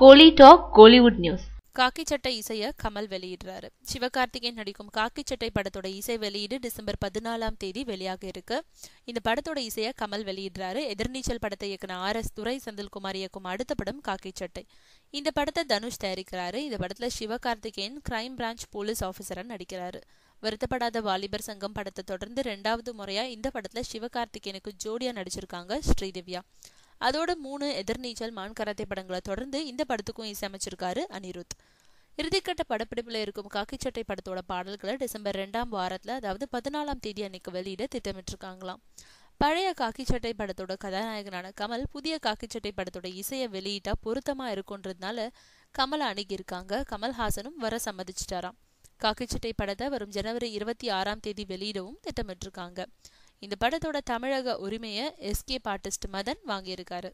கோலி talk Kollywood news Kaakki Sattai இசைய கமல் வெளியிடுறாரு சிவகார்த்திகேயன் நடிக்கும் காக்கி சட்டை படத்தோட இசை வெளியீடு டிசம்பர் பதினாலாம் தேதி வெளியாக இருக்கு இந்த படத்தோட இசைய கமல் வெளியிடுறாரு எதிர்நீச்சல் படத்தை இயக்குன ஆர் எஸ் துரை செந்தில்குமார் இயக்கும் அடுத்த படம் காக்கி சட்டை இந்த படத்தை தனுஷ் தயாரிக்கிறாரு இந்த படத்துல சிவகார்த்திகேயன் கிரைம் பிரான்ச் போலீஸ் ஆஃபீஸரா நடிக்கிறாரு வருத்தப்படாத வாலிபர் சங்கம் படத்தை தொடர்ந்து ரெண்டாவது முறையா இந்த படத்துல சிவகார்த்திகேயனுக்கு ஜோடியா நடிச்சிருக்காங்க ஸ்ரீதிவ்யா அதோட மூணு எதிர்நீச்சல் மான் கராத்தே படங்களை தொடர்ந்து இந்த படத்துக்கும் இசையமைச்சிருக்காரு அனிருத் இறுதிக்கட்ட படப்பிடிப்பில் இருக்கும் காக்கிச்சட்டை படத்தோட பாடல்களை டிசம்பர் ரெண்டாம் வாரத்தில் அதாவது பதினாலாம் தேதி அன்னைக்கு வெளியிட திட்டமிட்டிருக்காங்களாம் பழைய காக்கிச்சட்டை படத்தோட கதாநாயகனான கமல் புதிய காக்கிச்சட்டை படத்தோட இசையை வெளியிட்டா பொருத்தமா இருக்குன்றதுனால கமலை அணுகியிருக்காங்க கமல்ஹாசனும் வர சம்மதிச்சிட்டாராம் காக்கிச்சட்டை படத்தை வரும் ஜனவரி இருபத்தி ஆறாம் தேதி வெளியிடவும் திட்டமிட்டிருக்காங்க இந்த படத்தோட தமிழக உரிமையை எஸ்கே ஆர்டிஸ்ட் மதன் வாங்கியிருக்காரு